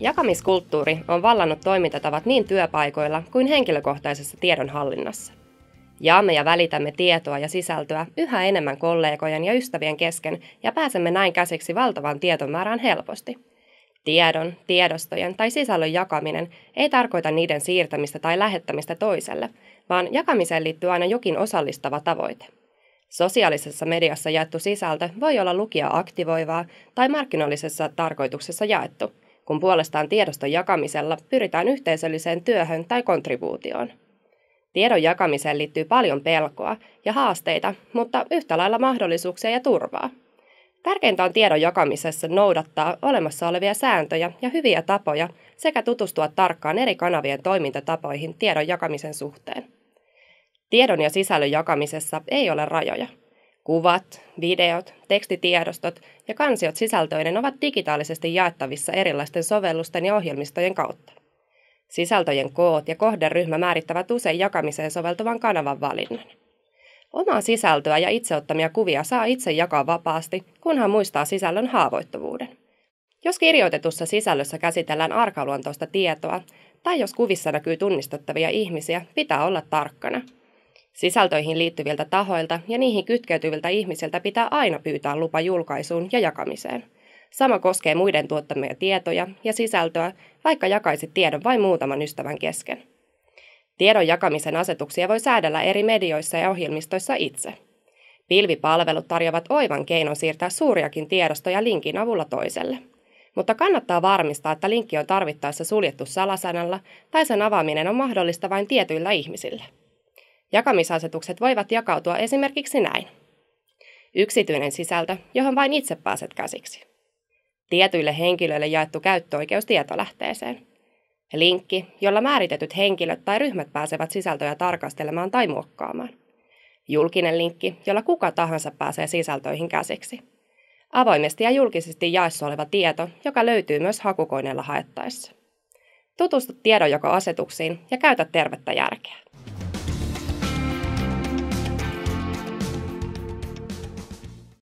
Jakamiskulttuuri on vallannut toimintatavat niin työpaikoilla kuin henkilökohtaisessa tiedonhallinnassa. Jaamme ja välitämme tietoa ja sisältöä yhä enemmän kollegojen ja ystävien kesken ja pääsemme näin käsiksi valtavan tietomäärään helposti. Tiedon, tiedostojen tai sisällön jakaminen ei tarkoita niiden siirtämistä tai lähettämistä toiselle, vaan jakamiseen liittyy aina jokin osallistava tavoite. Sosiaalisessa mediassa jaettu sisältö voi olla lukija aktivoivaa tai markkinoillisessa tarkoituksessa jaettu – kun puolestaan tiedoston jakamisella pyritään yhteisölliseen työhön tai kontribuutioon. Tiedon jakamiseen liittyy paljon pelkoa ja haasteita, mutta yhtä lailla mahdollisuuksia ja turvaa. Tärkeintä on tiedon jakamisessa noudattaa olemassa olevia sääntöjä ja hyviä tapoja sekä tutustua tarkkaan eri kanavien toimintatapoihin tiedon jakamisen suhteen. Tiedon ja sisällön jakamisessa ei ole rajoja. Kuvat, videot, tekstitiedostot ja kansiot sisältöinen ovat digitaalisesti jaettavissa erilaisten sovellusten ja ohjelmistojen kautta. Sisältöjen koot ja kohderyhmä määrittävät usein jakamiseen soveltuvan kanavan valinnan. Omaa sisältöä ja itseottamia kuvia saa itse jakaa vapaasti, kunhan muistaa sisällön haavoittuvuuden. Jos kirjoitetussa sisällössä käsitellään arkaluontoista tietoa tai jos kuvissa näkyy tunnistettavia ihmisiä, pitää olla tarkkana – Sisältöihin liittyviltä tahoilta ja niihin kytkeytyviltä ihmisiltä pitää aina pyytää lupa julkaisuun ja jakamiseen. Sama koskee muiden tuottamia tietoja ja sisältöä, vaikka jakaisit tiedon vain muutaman ystävän kesken. Tiedon jakamisen asetuksia voi säädellä eri medioissa ja ohjelmistoissa itse. Pilvipalvelut tarjoavat oivan keinon siirtää suuriakin tiedostoja linkin avulla toiselle. Mutta kannattaa varmistaa, että linkki on tarvittaessa suljettu salasanalla tai sen avaaminen on mahdollista vain tietyillä ihmisillä. Jakamisasetukset voivat jakautua esimerkiksi näin. Yksityinen sisältö, johon vain itse pääset käsiksi. Tietyille henkilöille jaettu käyttöoikeus tietolähteeseen. Linkki, jolla määritetyt henkilöt tai ryhmät pääsevät sisältöjä tarkastelemaan tai muokkaamaan. Julkinen linkki, jolla kuka tahansa pääsee sisältöihin käsiksi. Avoimesti ja julkisesti jaessa oleva tieto, joka löytyy myös hakukoneella haettaessa. Tutustu tiedonjakoasetuksiin ja käytä tervettä järkeä.